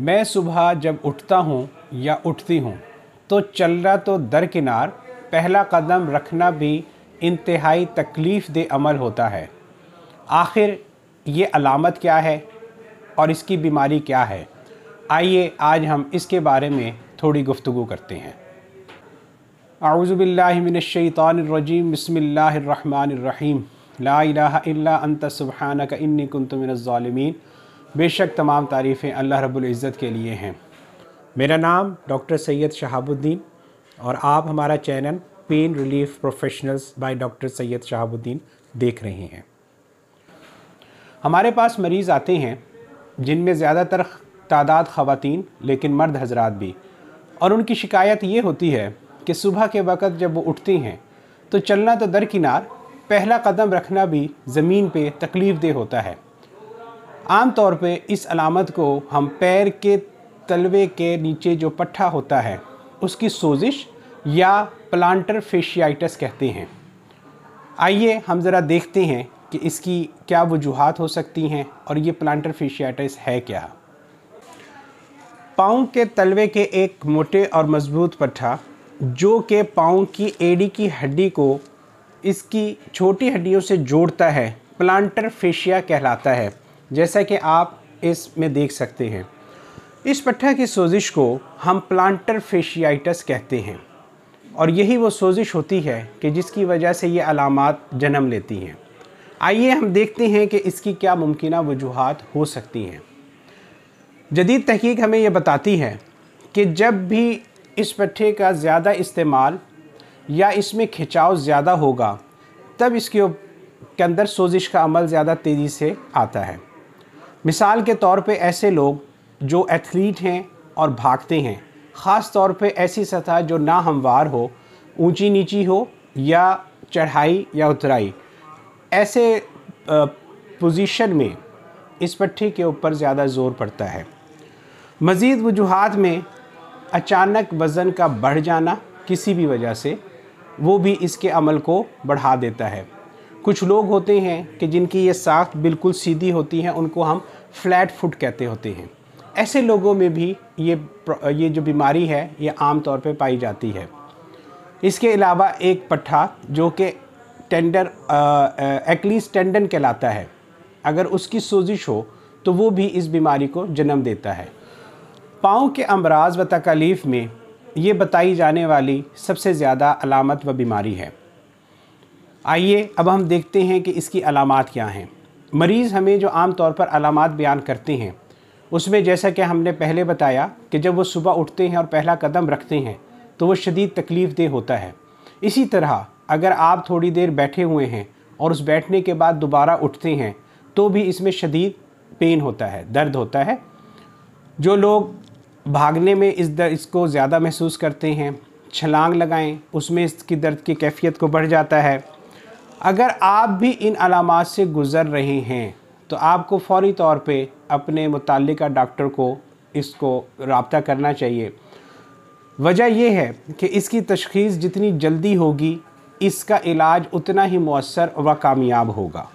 मैं सुबह जब उठता हूँ या उठती हूँ तो चलना तो दरकिनार पहला कदम रखना भी इंतहाई तकलीफ़ दे अमल होता है आखिर ये अलामत क्या है और इसकी बीमारी क्या है आइए आज हम इसके बारे में थोड़ी गुफ्तु करते हैं आउज़बिल्लिमिनशैतानरजीम बसमीम ला इलाहा इल्ला अंत सुबहानक इन्नी कुन्तु बेशक तमाम तारीफ़ें अल्लाह रब्बुल इज़्ज़त के लिए हैं मेरा नाम डॉक्टर सैयद शहाबुद्दीन और आप हमारा channel pain relief professionals by doctor Syed Shahabuddin देख रहे हैं हमारे पास मरीज़ आते हैं जिनमें ज़्यादातर तादाद ख़वातीन लेकिन मर्द हजरात भी और उनकी शिकायत ये होती है कि सुबह के वक़्त जब वो उठती हैं तो चलना तो दरकिनार पहला कदम रखना भी ज़मीन पे तकलीफ़ देह होता है आमतौर पे इस अलामत को हम पैर के तलवे के नीचे जो पट्ठा होता है उसकी सोजिश या प्लांटर फेशियाइटस कहते हैं आइए हम ज़रा देखते हैं कि इसकी क्या वजूहत हो सकती हैं और ये प्लांटर फेशियाइटस है क्या पाँव के तलवे के एक मोटे और मज़बूत पट्ठा जो कि पाँव की एड़ी की हड्डी को इसकी छोटी हड्डियों से जोड़ता है प्लांटर फेशिया कहलाता है जैसा कि आप इसमें देख सकते हैं इस पट्ठा की सोजिश को हम प्लांटर फेशियाइटस कहते हैं और यही वो सोजिश होती है कि जिसकी वजह से ये अलामत जन्म लेती हैं आइए हम देखते हैं कि इसकी क्या मुमकिन वजूहत हो सकती हैं जदीद तहकीक हमें यह बताती है कि जब भी इस पट्ठे का ज़्यादा इस्तेमाल या इसमें खिंचाव ज़्यादा होगा तब इसके के अंदर सोजिश का अमल ज़्यादा तेज़ी से आता है मिसाल के तौर पे ऐसे लोग जो एथलीट हैं और भागते हैं ख़ास तौर पे ऐसी सतह जो ना हमवार हो ऊंची नीची हो या चढ़ाई या उतराई ऐसे पोजीशन में इस पट्टी के ऊपर ज़्यादा ज़ोर पड़ता है मज़ीद वजूहत में अचानक वज़न का बढ़ जाना किसी भी वजह से वो भी इसके अमल को बढ़ा देता है कुछ लोग होते हैं कि जिनकी ये साख बिल्कुल सीधी होती है उनको हम फ्लैट फुट कहते होते हैं ऐसे लोगों में भी ये ये जो बीमारी है ये आम तौर पे पाई जाती है इसके अलावा एक पट्ठा जो कि टेंडर एक्लीस टेंडन कहलाता है अगर उसकी सोजिश हो तो वो भी इस बीमारी को जन्म देता है पाँव के अमराज व तकालीफ में ये बताई जाने वाली सबसे ज़्यादा अलामत व बीमारी है आइए अब हम देखते हैं कि इसकी अलामत क्या हैं मरीज़ हमें जो आम तौर पर अलामत बयान करते हैं उसमें जैसा कि हमने पहले बताया कि जब वो सुबह उठते हैं और पहला कदम रखते हैं तो वो शदीद तकलीफ़ देह होता है इसी तरह अगर आप थोड़ी देर बैठे हुए हैं और उस बैठने के बाद दोबारा उठते हैं तो भी इसमें शदीद पेन होता है दर्द होता है जो लोग भागने में इस दर्द इसको ज़्यादा महसूस करते हैं छलांग लगाएं उसमें इसकी दर्द की कैफियत को बढ़ जाता है अगर आप भी इन अलामत से गुज़र रहे हैं तो आपको फौरी तौर पे अपने मुतल डॉक्टर को इसको रबता करना चाहिए वजह यह है कि इसकी तशखीस जितनी जल्दी होगी इसका इलाज उतना ही मौसर व कामयाब होगा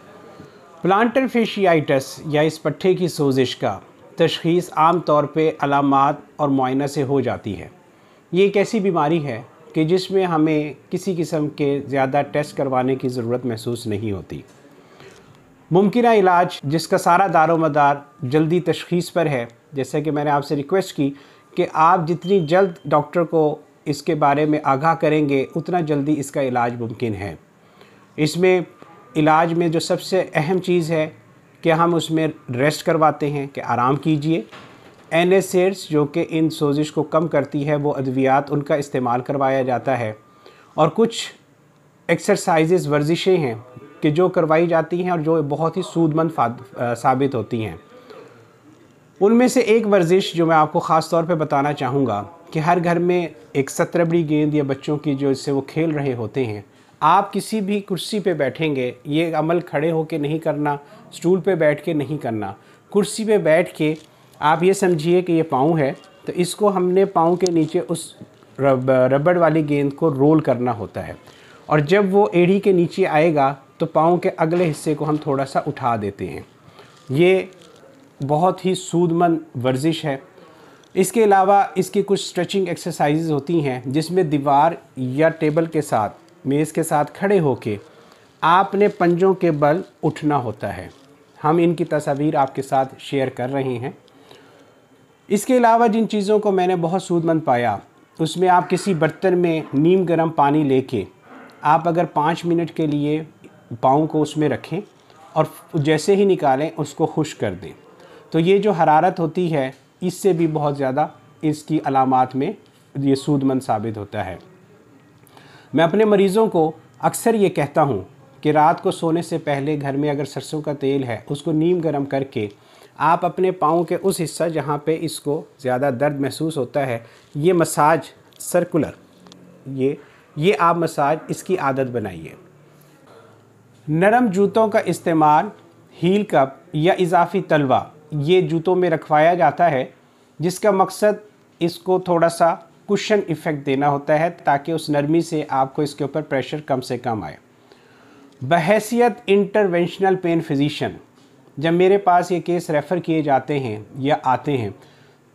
प्लांटर फेशियाइटस या इस पट्टे की सोजिश का तशखीस आम तौर पर अलामत और मुआन से हो जाती है ये एक ऐसी बीमारी है कि जिसमें हमें किसी किस्म के ज़्यादा टेस्ट करवाने की ज़रूरत महसूस नहीं होती मुमकिन इलाज जिसका सारा दारो मदार जल्दी तशखीस पर है जैसे कि मैंने आपसे रिक्वेस्ट की कि आप जितनी जल्द डॉक्टर को इसके बारे में आगाह करेंगे उतना जल्दी इसका इलाज मुमकिन है इसमें इलाज में जो सबसे अहम चीज़ है कि हम उसमें रेस्ट करवाते हैं कि आराम कीजिए एन एस जो कि इन सोजिश को कम करती है वो अद्वियात उनका इस्तेमाल करवाया जाता है और कुछ एक्सरसाइजेज वर्जिशें हैं कि जो करवाई जाती हैं और जो बहुत ही सूदमंद साबित होती हैं उनमें से एक वर्जिश जो मैं आपको ख़ास तौर पे बताना चाहूँगा कि हर घर में एक सतरबड़ी गेंद या बच्चों की जो इससे वो खेल रहे होते हैं आप किसी भी कुर्सी पे बैठेंगे ये अमल खड़े होके नहीं करना स्टूल पे बैठ के नहीं करना कुर्सी पे बैठ के आप ये समझिए कि ये पाँव है तो इसको हमने पाँव के नीचे उस रब, रबड़ वाली गेंद को रोल करना होता है और जब वो एड़ी के नीचे आएगा तो पाँव के अगले हिस्से को हम थोड़ा सा उठा देते हैं ये बहुत ही सूदमंद वर्जिश है इसके अलावा इसकी कुछ स्ट्रेचिंग एक्सरसाइज होती हैं जिसमें दीवार या टेबल के साथ मेज़ के साथ खड़े होके आपने पंजों के बल उठना होता है हम इनकी तस्वीर आपके साथ शेयर कर रहे हैं इसके अलावा जिन चीज़ों को मैंने बहुत सूदमंद पाया उसमें आप किसी बर्तन में नीम गर्म पानी लेके आप अगर पाँच मिनट के लिए पाँव को उसमें रखें और जैसे ही निकालें उसको खुश कर दें तो ये जो हरारत होती है इससे भी बहुत ज़्यादा इसकी अलामत में ये सूदमंद साबित होता है मैं अपने मरीज़ों को अक्सर ये कहता हूँ कि रात को सोने से पहले घर में अगर सरसों का तेल है उसको नीम गर्म करके आप अपने पाँव के उस हिस्सा जहाँ पे इसको ज़्यादा दर्द महसूस होता है ये मसाज सर्कुलर ये ये आप मसाज इसकी आदत बनाइए नरम जूतों का इस्तेमाल हील कप या इजाफी तलवा ये जूतों में रखवाया जाता है जिसका मकसद इसको थोड़ा सा कुशन इफ़ेक्ट देना होता है ताकि उस नरमी से आपको इसके ऊपर प्रेशर कम से कम आए बहसीत इंटरवेंशनल पेन फिजिशन जब मेरे पास ये केस रेफ़र किए जाते हैं या आते हैं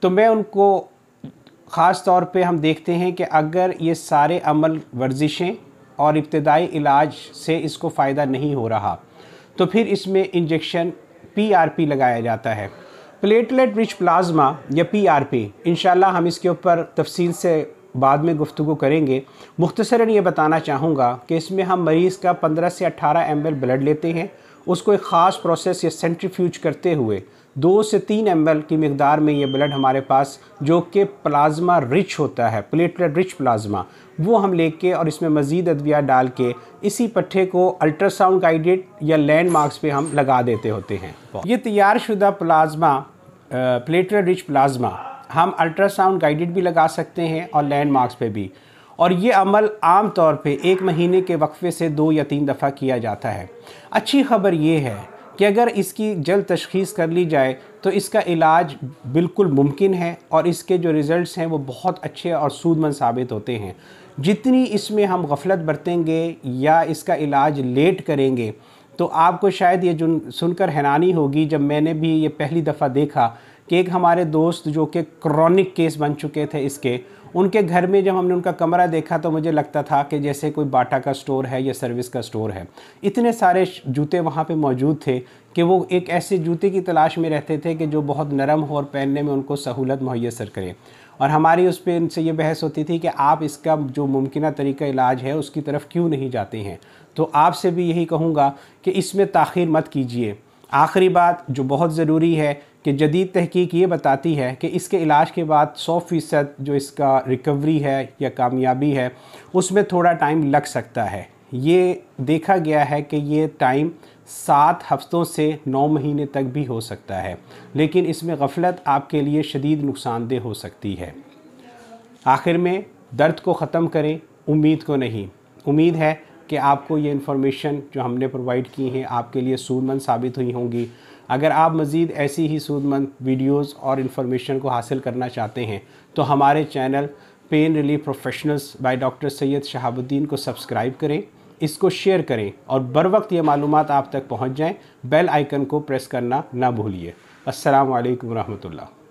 तो मैं उनको ख़ास तौर पे हम देखते हैं कि अगर ये सारे अमल वर्जिशें और इब्तदाई इलाज से इसको फ़ायदा नहीं हो रहा तो फिर इसमें इंजेक्शन पीआरपी लगाया जाता है प्लेटलेट रिच प्लाज्मा या पीआरपी इंशाल्लाह हम इसके ऊपर तफसील से बाद में गुफ्तु करेंगे मुख्तसरा ये बताना चाहूँगा कि इसमें हम मरीज़ का पंद्रह से अट्ठारह एम ब्लड लेते हैं उसको एक ख़ास प्रोसेस या सेंट्रीफ्यूज करते हुए दो से तीन एम की मकदार में ये ब्लड हमारे पास जो कि प्लाज्मा रिच होता है प्लेटलेट रिच प्लाज्मा वो हम लेके और इसमें मज़ीद अद्वियात डाल के इसी पट्ठे को अल्ट्रासाउंड गाइडेड या लैंड मार्क्स पर हम लगा देते होते हैं ये तैयार शुदा प्लाज्मा प्लेटलेट रिच प्लाज्मा हम अल्ट्रासाउंड गाइडेड भी लगा सकते हैं और लैंड मार्क्स पर भी और ये अमल आम तौर पे एक महीने के वक्फे से दो या तीन दफ़ा किया जाता है अच्छी खबर ये है कि अगर इसकी जल्द तशखीस कर ली जाए तो इसका इलाज बिल्कुल मुमकिन है और इसके जो रिज़ल्ट हैं वो बहुत अच्छे और सूदमंद साबित होते हैं जितनी इसमें हम गफलत बरतेंगे या इसका इलाज लेट करेंगे तो आपको शायद ये जुन सुनकर हैरानी होगी जब मैंने भी ये पहली दफ़ा देखा कि एक हमारे दोस्त जो कि क्रॉनिक केस बन चुके थे इसके उनके घर में जब हमने उनका कमरा देखा तो मुझे लगता था कि जैसे कोई बाटा का स्टोर है या सर्विस का स्टोर है इतने सारे जूते वहाँ पर मौजूद थे कि वो एक ऐसे जूते की तलाश में रहते थे कि जो बहुत नरम हो और पहनने में उनको सहूलत मुहैसर करे और हमारी उस पर इनसे ये बहस होती थी कि आप इसका जो मुमकिन तरीका इलाज है उसकी तरफ क्यों नहीं जाते हैं तो आपसे भी यही कहूँगा कि इसमें ताखिर मत कीजिए आखिरी बात जो बहुत ज़रूरी है कि जदीद तहकीक ये बताती है कि इसके इलाज के बाद सौ फ़ीसद जो इसका रिकवरी है या कामयाबी है उसमें थोड़ा टाइम लग सकता है ये देखा गया है कि ये टाइम सात हफ्तों से नौ महीने तक भी हो सकता है लेकिन इसमें गफलत आपके लिए शदीद नुकसानदेह हो सकती है आखिर में दर्द को ख़त्म करें उम्मीद को नहीं उम्मीद है कि आपको ये इन्फॉर्मेशन जो हमने प्रोवाइड की है आपके लिए सूरमंद साबित हुई होंगी अगर आप मज़ीद ऐसी ही सूदमंद वीडियोस और इन्फॉर्मेशन को हासिल करना चाहते हैं तो हमारे channel pain relief professionals by doctor Syed Shahabuddin को सब्सक्राइब करें इसको शेयर करें और बर वक्त ये मालूम आप तक पहुँच जाएँ बेल आइकन को प्रेस करना ना भूलिए असलकम वरहमल